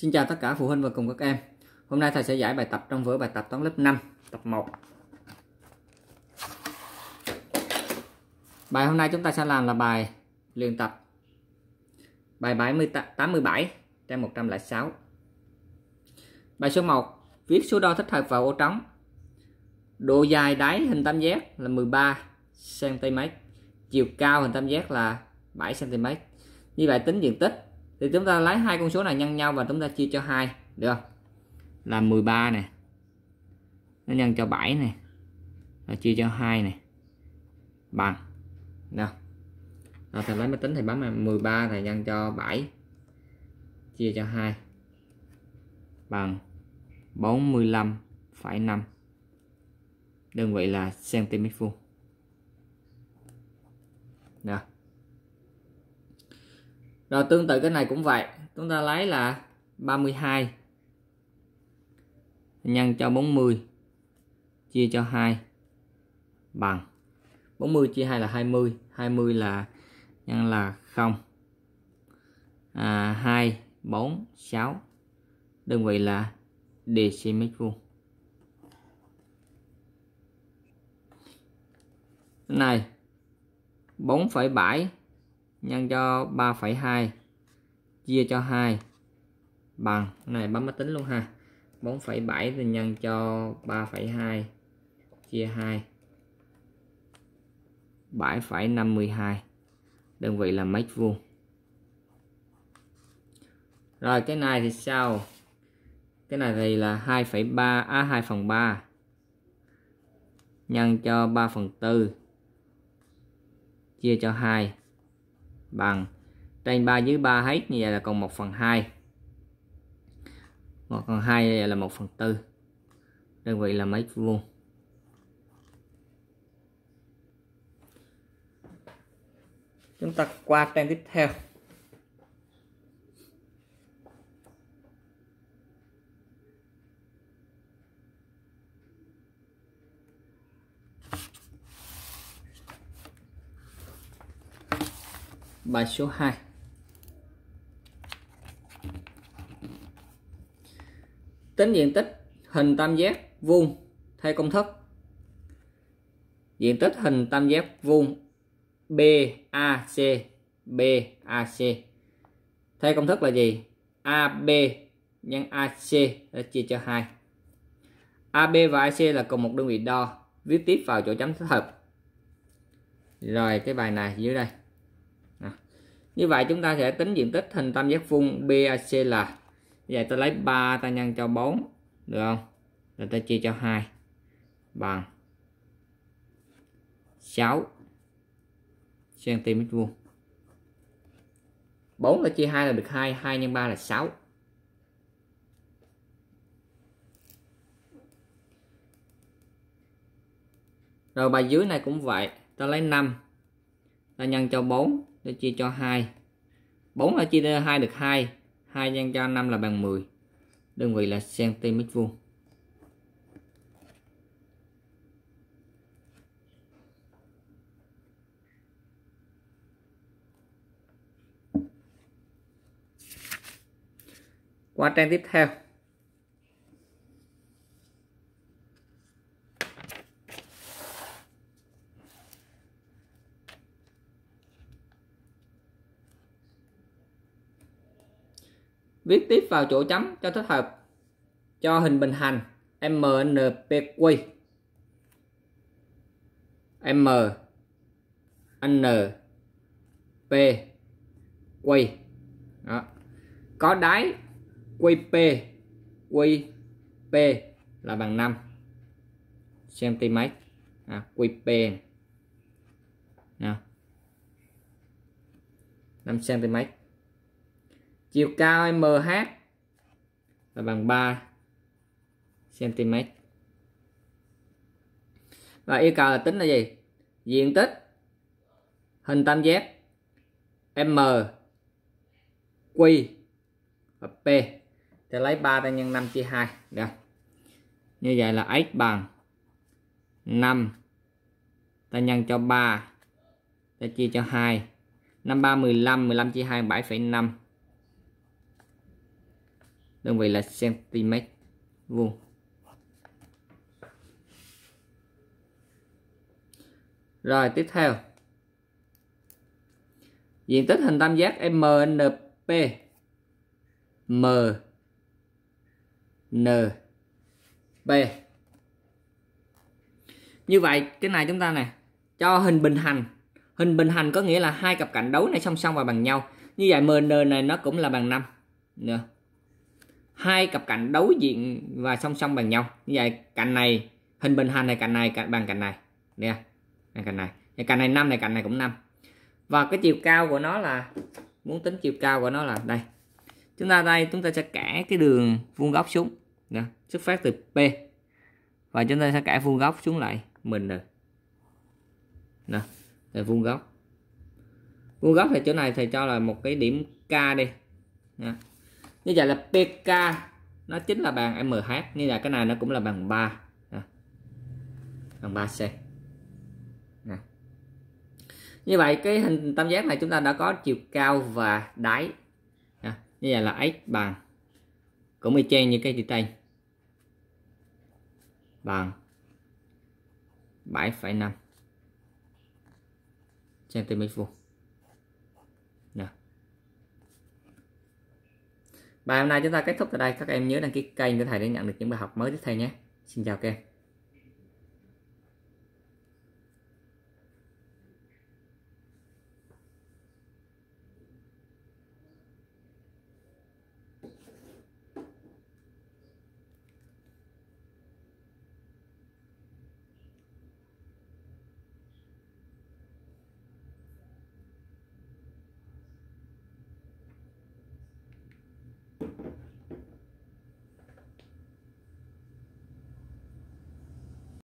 Xin chào tất cả phụ huynh và cùng các em. Hôm nay thầy sẽ giải bài tập trong vở bài tập toán lớp 5, tập 1. Bài hôm nay chúng ta sẽ làm là bài luyện tập bài 87 trang 106. Bài số 1, viết số đo thích hợp vào ô trống. Độ dài đáy hình tam giác là 13 cm, chiều cao hình tam giác là 7 cm. Như vậy tính diện tích thì chúng ta lấy hai con số này nhân nhau và chúng ta chia cho hai được không? là 13 này nó nhân cho 7 này rồi chia cho 2 này bằng được rồi thầy lấy máy tính thầy bấm 13 thầy nhân cho 7 chia cho 2 bằng 45,5 đơn vị là cm vuông nè rồi tương tự cái này cũng vậy chúng ta lấy là 32 nhân cho 40 chia cho 2 bằng 40 chia 2 là 20 20 là nhân là 0 à, 2 4 6 đơn vị là dm vuông này 4,7 nhân cho 3,2 chia cho 2 bằng này bấm máy tính luôn ha 4,7 thì nhân cho 3,2 chia 2 7,52 đơn vị là mét vuông rồi cái này thì sao cái này thì là 2,3 á à, 2 phần 3 nhân cho 3 phần 4 chia cho 2 bằng trên 3 dưới 3 hết như vậy là còn 1 phần 2 1 phần 2 là 1 phần 4 đơn vị là mét vuông chúng ta qua trang tiếp theo bài số 2 tính diện tích hình tam giác vuông theo công thức diện tích hình tam giác vuông BAC BAC theo công thức là gì AB nhân AC chia cho 2 AB và AC là cùng một đơn vị đo viết tiếp vào chỗ chấm thích hợp rồi cái bài này dưới đây như vậy chúng ta sẽ tính diện tích hình tam giác vuông BACL vậy ta lấy 3 ta nhân cho 4 được không rồi ta chia cho 2 bằng 6 cm vuông 4 là chia 2 là được 2 2 nhân 3 là 6 Rồi bài dưới này cũng vậy. Ta lấy 5. Ta nhân cho 4 nó chia cho 2 4 là chia cho 2 được 2 2 nhân cho 5 là bằng 10 đơn vị là cm vuông qua trang tiếp theo viết tiếp vào chỗ chấm cho thích hợp cho hình bình hành MNPQ M N P Q Đó. có đáy QP QP là bằng 5 cm à, QP nè 5 cm chiều cao MH là bằng 3 cm và yêu cầu là tính là gì diện tích hình tam giác M Q và P thì lấy 3 ra nhân 5 chia 2 Được. như vậy là x bằng 5 ta nhân cho 3 ta chia cho 2 5 3 15 15 chia 2 7,5 đơn vị là cm vuông rồi tiếp theo diện tích hình tam giác MNP M N P như vậy cái này chúng ta nè cho hình bình hành hình bình hành có nghĩa là hai cặp cạnh đấu này song song và bằng nhau như vậy MN này nó cũng là bằng năm nữa hai cặp cạnh đối diện và song song bằng nhau như vậy cạnh này hình bình hành này cạnh này cạnh bằng cạnh này à, nè này cạnh này cạnh này năm này cạnh này cũng năm và cái chiều cao của nó là muốn tính chiều cao của nó là đây chúng ta đây chúng ta sẽ kẻ cái đường vuông góc xuống nè xuất phát từ p và chúng ta sẽ kẻ vuông góc xuống lại mình rồi nè là vuông góc vuông góc thì chỗ này thầy cho là một cái điểm k đi nè như vậy là PK nó chính là bằng MH như là cái này nó cũng là bằng 3 à. bằng 3C à. như vậy cái hình tam giác này chúng ta đã có chiều cao và đáy à. như vậy là x bằng cũng y chang như cái chữ tay bằng 7,5 cm vuông bài hôm nay chúng ta kết thúc tại đây các em nhớ đăng ký kênh để thầy để nhận được những bài học mới tiếp theo nhé xin chào các em